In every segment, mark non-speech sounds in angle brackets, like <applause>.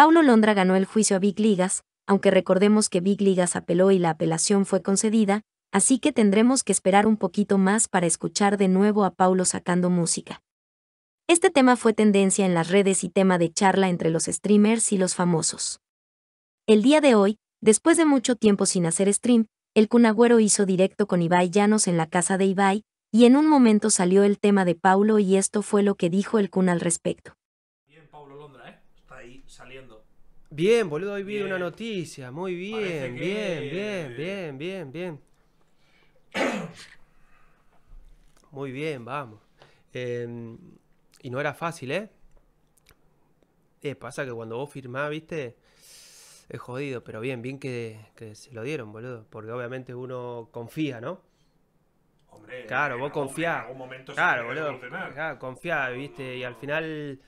Paulo Londra ganó el juicio a Big Ligas, aunque recordemos que Big Ligas apeló y la apelación fue concedida, así que tendremos que esperar un poquito más para escuchar de nuevo a Paulo sacando música. Este tema fue tendencia en las redes y tema de charla entre los streamers y los famosos. El día de hoy, después de mucho tiempo sin hacer stream, el Cunagüero hizo directo con Ibai Llanos en la casa de Ibai, y en un momento salió el tema de Paulo y esto fue lo que dijo el Kun al respecto saliendo. Bien, boludo, hoy vi una noticia. Muy bien, bien, bien, bien, bien, bien. Muy bien, vamos. Em, y no era fácil, ¿eh? Eh, pasa que cuando vos firmás, viste, es jodido, pero bien, bien que, se lo dieron, boludo. Porque obviamente uno confía, ¿no? claro, vos confiás. momento claro, boludo. Claro, confiás, viste, y al final.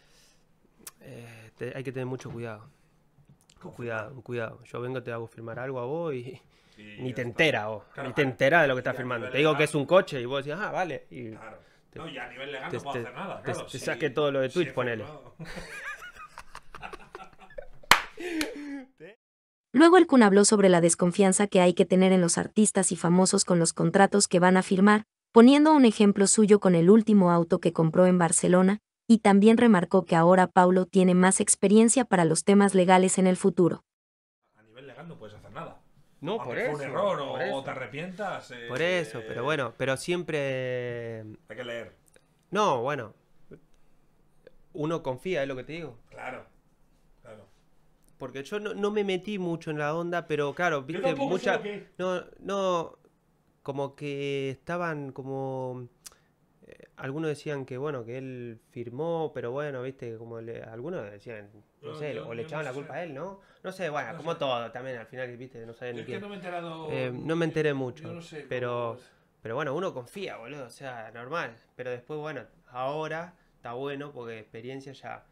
Eh, hay que tener mucho cuidado. Cuidado, cuidado. Yo vengo, te hago firmar algo a vos y, ni te entera ni te entera de lo que estás firmando. Te digo que es un coche y vos decís, ah, vale. Y no, y a nivel legal no puedo hacer nada. te, saque todo lo de Twitch, ponele. <laughs> Luego el Kun habló sobre la desconfianza que hay que tener en los artistas y famosos con los contratos que van a firmar, poniendo un ejemplo suyo con el último auto que compró en Barcelona, y también remarcó que ahora Paulo tiene más experiencia para los temas legales en el futuro. A nivel legal no puedes hacer nada. No, por eso. un error o, te arrepientas. Eh, por eso, pero bueno, pero siempre. Hay que leer. No, bueno. Uno confía, es lo que te digo. Claro. Claro. Porque yo no, me metí mucho en la onda, pero claro, viste, muchas. No, no. Como que estaban como algunos decían que bueno, que él firmó, pero bueno, viste, como algunos decían, no, sé, o le echaban la culpa a él, ¿no? No sé, bueno, como todo también, al final, viste, no sé ni no me eh, no me enteré mucho. pero, pero bueno, uno confía, boludo, o sea, normal. Pero después, bueno, ahora está bueno porque experiencia ya.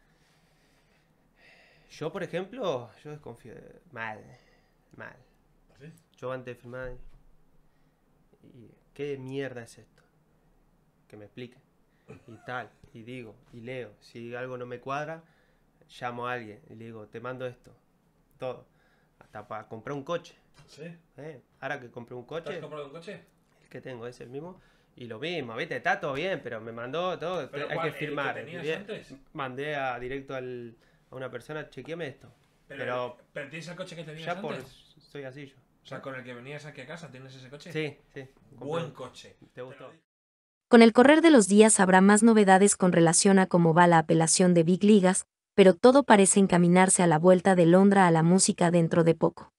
Yo, por ejemplo, yo desconfío mal, mal. ¿Ah, yo antes de firmar. Y, ¿Qué mierda es esto? que me explique. Y tal, y digo, y leo. Si algo no me cuadra, llamo a alguien y le digo, te mando esto. Todo. Hasta para comprar un coche. Sí. ¿Eh? Ahora que compré un coche. ¿Has un coche? El que tengo es el mismo. Y lo mismo, viste, está todo bien, pero me mandó todo. Hay que firmar. Mandé a directo a una persona, chequeame esto. Pero, pero, el coche que tenías ya antes. Por, soy así yo. O sea, con el que venías aquí a casa, ¿tienes ese coche? Sí, sí. Buen coche. ¿Te gustó? Con el correr de los días habrá más novedades con relación a cómo va la apelación de Big Ligas, pero todo parece encaminarse a la vuelta de Londra a la música dentro de poco.